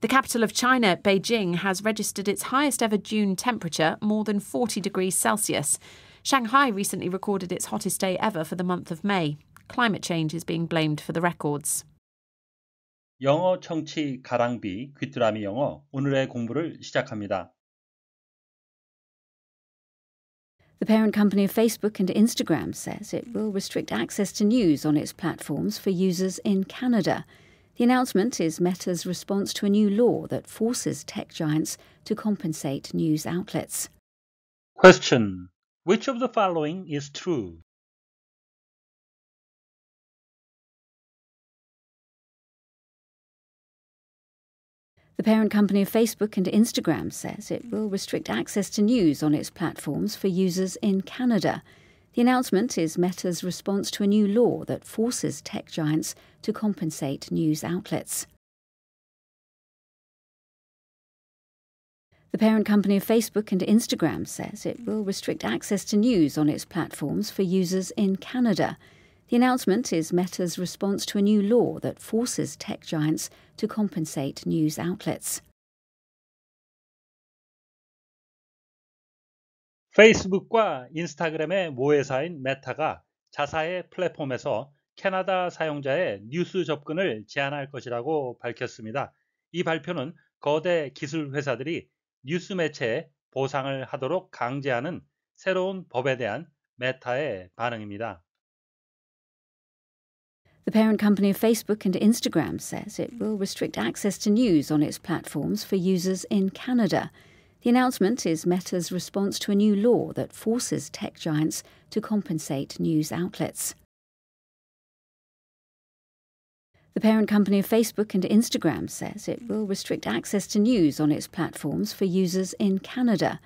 The capital of China, Beijing, has registered its highest ever June temperature, more than 40 degrees Celsius. Shanghai recently recorded its hottest day ever for the month of May. Climate change is being blamed for the records. 영어 청취 가랑비 귀뚜라미 영어 오늘의 공부를 시작합니다. The parent company of Facebook and Instagram says it will restrict access to news on its platforms for users in Canada. The announcement is Meta's response to a new law that forces tech giants to compensate news outlets. Question Which of the following is true? The parent company of Facebook and Instagram says it will restrict access to news on its platforms for users in Canada. The announcement is Meta's response to a new law that forces tech giants to compensate news outlets. The parent company of Facebook and Instagram says it will restrict access to news on its platforms for users in Canada. The announcement is Meta's response to a new law that forces tech giants to compensate news outlets. 페이스북과 인스타그램의 모회사인 메타가 자사의 플랫폼에서 캐나다 사용자의 뉴스 접근을 제한할 것이라고 밝혔습니다. 이 발표는 거대 기술 회사들이 뉴스 매체에 보상을 하도록 강제하는 새로운 법에 대한 메타의 반응입니다. The parent company of Facebook and Instagram says it will restrict access to news on its platforms for users in Canada. The announcement is Meta's response to a new law that forces tech giants to compensate news outlets. The parent company of Facebook and Instagram says it will restrict access to news on its platforms for users in Canada.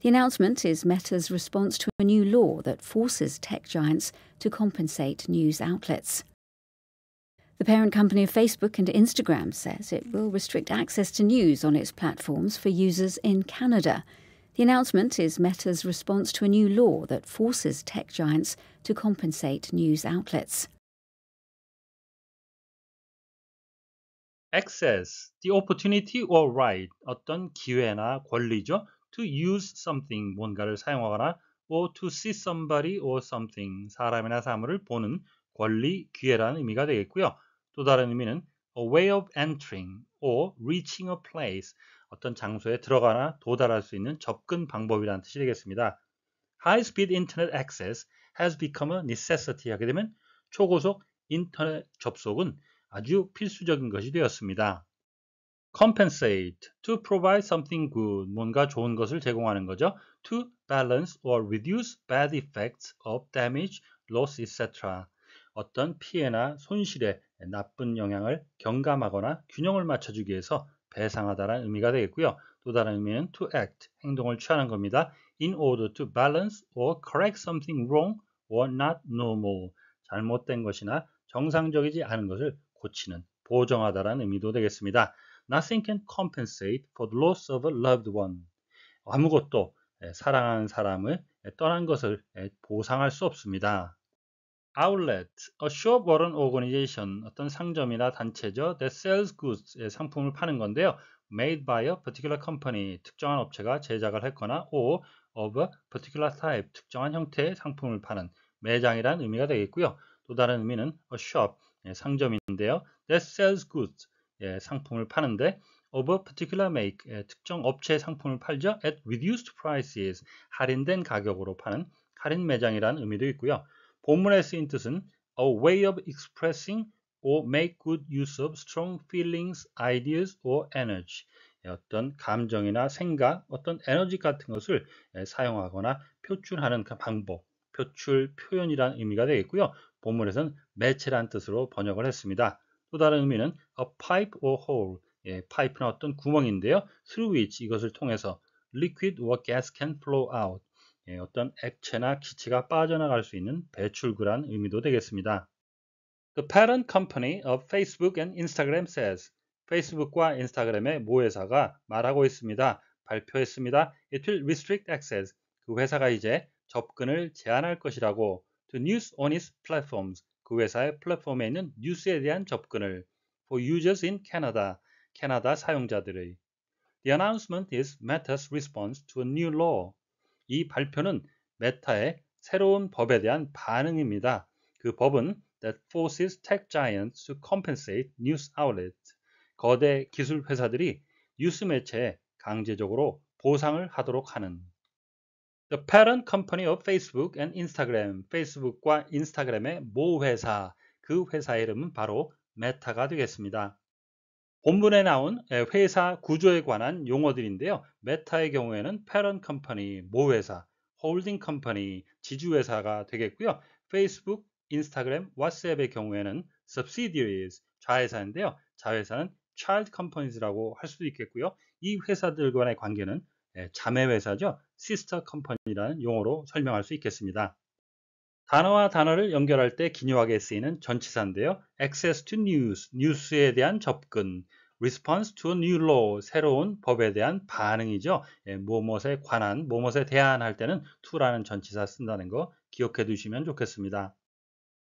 The announcement is Meta's response to a new law that forces tech giants to compensate news outlets. The parent company of Facebook and Instagram says it will restrict access to news on its platforms for users in Canada. The announcement is Meta's response to a new law that forces tech giants to compensate news outlets. Access, the opportunity or right, 어떤 기회나 권리죠. To use something, 뭔가를 사용하거나 or to see somebody or something, 사람이나 사물을 보는 권리, 기회라는 의미가 되겠고요. 또 다른 의미는 a way of entering or reaching a place 어떤 장소에 들어가나 도달할 수 있는 접근 방법이라는 뜻이 되겠습니다. High speed internet access has become a necessity 하게 되면 초고속 인터넷 접속은 아주 필수적인 것이 되었습니다. compensate, to provide something good, 뭔가 좋은 것을 제공하는 거죠. to balance or reduce bad effects of damage, loss, etc. 어떤 피해나 손실에 나쁜 영향을 경감하거나 균형을 맞춰주기 위해서 배상하다는 의미가 되겠고요. 또 다른 의미는 to act, 행동을 취하는 겁니다. in order to balance or correct something wrong or not normal, 잘못된 것이나 정상적이지 않은 것을 고치는, 보정하다는 의미도 되겠습니다. Nothing can compensate for the loss of a loved one. 아무것도 사랑하는 사람을 떠난 것을 보상할 수 없습니다. outlet, a shop or an organization, 어떤 상점이나 단체죠. that sells goods, 예, 상품을 파는 건데요. made by a particular company, 특정한 업체가 제작을 했거나 or of a particular type, 특정한 형태의 상품을 파는 매장이란 의미가 되겠고요. 또 다른 의미는 a shop, 예, 상점인데요. that sells goods, 예, 상품을 파는데 of a particular make, 예, 특정 업체의 상품을 팔죠. at reduced prices, 할인된 가격으로 파는 할인 매장이라는 의미도 있고요. 본문에 쓰인 뜻은 a way of expressing or make good use of strong feelings, ideas or energy. 어떤 감정이나 생각, 어떤 에너지 같은 것을 사용하거나 표출하는 방법, 표출, 표현이라는 의미가 되겠고요. 본문에서는 매체라는 뜻으로 번역을 했습니다. 또 다른 의미는 a pipe or hole, 예, 파이프는 어떤 구멍인데요. through which 이것을 통해서 liquid or gas can flow out, 어떤 액체나 기체가 빠져나갈 수 있는 배출구란 의미도 되겠습니다. The parent company of Facebook and Instagram says 페이스북과 인스타그램의 모 회사가 말하고 있습니다. 발표했습니다. It will restrict access. 그 회사가 이제 접근을 제한할 것이라고 to news on its platforms. 그 회사의 플랫폼에 있는 뉴스에 대한 접근을 for users in Canada. 캐나다 사용자들의 The announcement is Meta's response to a new law. 이 발표는 메타의 새로운 법에 대한 반응입니다. 그 법은 That forces tech giants to compensate news outlets. 거대 기술 회사들이 뉴스 매체에 강제적으로 보상을 하도록 하는 The parent company of Facebook and Instagram. 페이스북과 인스타그램의 모 회사. 그 회사의 이름은 바로 메타가 되겠습니다. 본문에 나온 회사 구조에 관한 용어들인데요. 메타의 경우에는 패런 컴퍼니, 모회사, 홀딩 컴퍼니, 지주회사가 되겠고요. 페이스북, 인스타그램, 왓츠앱의 경우에는 subsidiaries, 자회사인데요. 자회사는 child companies라고 할 수도 있겠고요. 이 회사들 간의 관계는 자매회사죠. sister company라는 용어로 설명할 수 있겠습니다. 단어와 단어를 연결할 때기념하게 쓰이는 전치사인데요. access to news, 뉴스에 대한 접근, response to a new law, 새로운 법에 대한 반응이죠. 예, 무엇에 관한, 무엇에 대한 할 때는 to라는 전치사 쓴다는 거 기억해 두시면 좋겠습니다.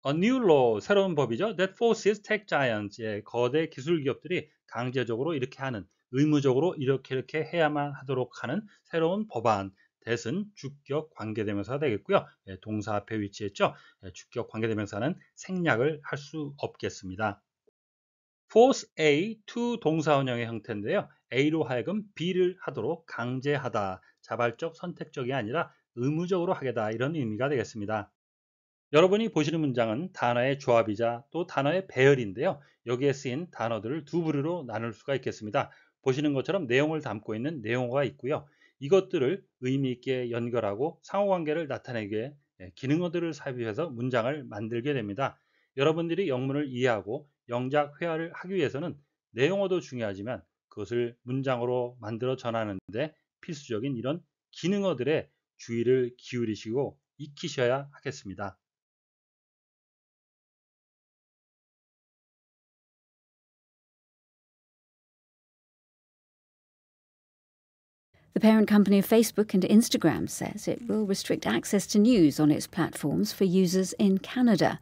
A new law, 새로운 법이죠. That forces tech giants, 예, 거대 기술 기업들이 강제적으로 이렇게 하는, 의무적으로 이렇게 이렇게 해야만 하도록 하는 새로운 법안. 대은 주격 관계대명사가 되겠고요. 예, 동사 앞에 위치했죠. 예, 주격 관계대명사는 생략을 할 수 없겠습니다. force A to 동사원형의 형태인데요. A로 하여금 B를 하도록 강제하다, 자발적, 선택적이 아니라 의무적으로 하겠다 이런 의미가 되겠습니다. 여러분이 보시는 문장은 단어의 조합이자 또 단어의 배열인데요. 여기에 쓰인 단어들을 두 부류로 나눌 수가 있겠습니다. 보시는 것처럼 내용을 담고 있는 내용어가 있고요. 이것들을 의미 있게 연결하고 상호관계를 나타내게 예, 기능어들을 삽입해서 문장을 만들게 됩니다. 여러분들이 영문을 이해하고 영작 회화를 하기 위해서는 내용어도 중요하지만 그것을 문장으로 만들어 전하는데 필수적인 이런 기능어들의 주의를 기울이시고 익히셔야 하겠습니다. The parent company of Facebook and Instagram says it will restrict access to news on its platforms for users in Canada.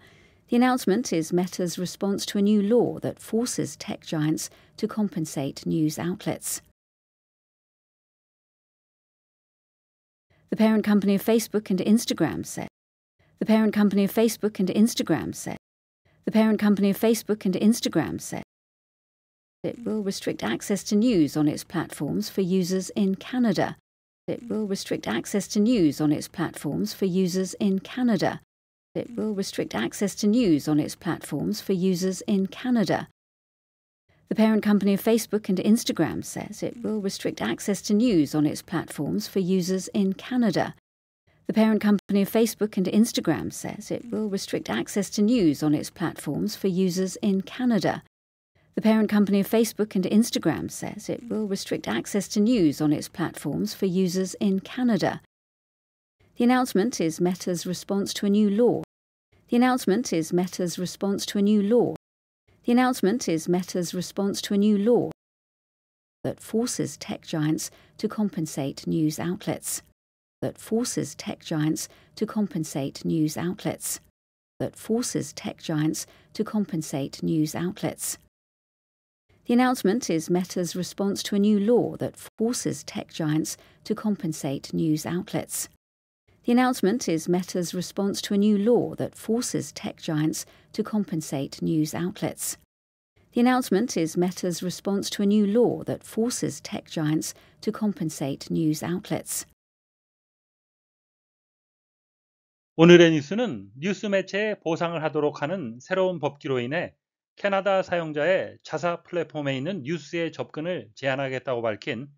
The announcement is Meta's response to a new law that forces tech giants to compensate news outlets. The parent company of Facebook and Instagram said. The parent company of Facebook and Instagram said. The parent company of Facebook and Instagram said. It will restrict access to news on its platforms for users in Canada. It will restrict access to news on its platforms for users in Canada. It will restrict access to news on its platforms for users in Canada. The parent company of Facebook and Instagram says it will restrict access to news on its platforms for users in Canada. The parent company of Facebook and Instagram says it will restrict access to news on its platforms for users in Canada. The parent company of Facebook and Instagram says it will restrict access to news on its platforms for users in Canada. The announcement is Meta's response to a new law. The announcement is Meta's response to a new law. The announcement is Meta's response to a new law that forces tech giants to compensate news outlets. That forces tech giants to compensate news outlets. That forces tech giants to compensate news outlets. The announcement is Meta's response to a new law that forces tech giants to compensate news outlets. The announcement is Meta's response to a new law that forces tech giants to compensate news outlets. The announcement is Meta's response to a new law that forces tech giants to compensate news outlets. 오늘의 뉴스는 뉴스 매체에 보상을 하도록 하는 새로운 법규로 인해 캐나다 사용자의 자사 플랫폼에 있는 뉴스에 접근을 제한하겠다고 밝힌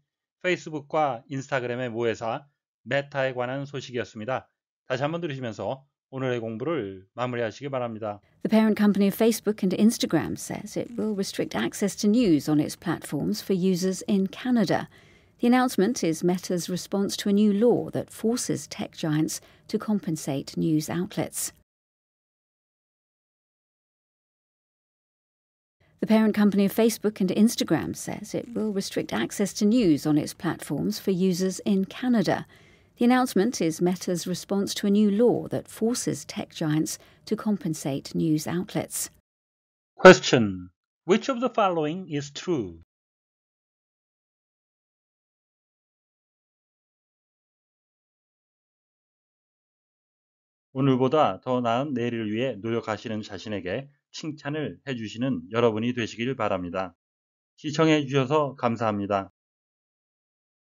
페이스북과 인스타그램의 모회사 메타에 관한 소식이었습니다. 다시 한번 들으시면서 오늘의 공부를 마무리하시기 바랍니다. The parent company of Facebook and Instagram says it will restrict access to news on its platforms for users in Canada. The announcement is Meta's response to a new law that forces tech giants to compensate news outlets. The parent company of Facebook and Instagram says it will restrict access to news on its platforms for users in Canada. The announcement is Meta's response to a new law that forces tech giants to compensate news outlets. Question Which of the following is true? 칭찬을 해주시는 여러분이 되시길 바랍니다. 시청해 주셔서 감사합니다.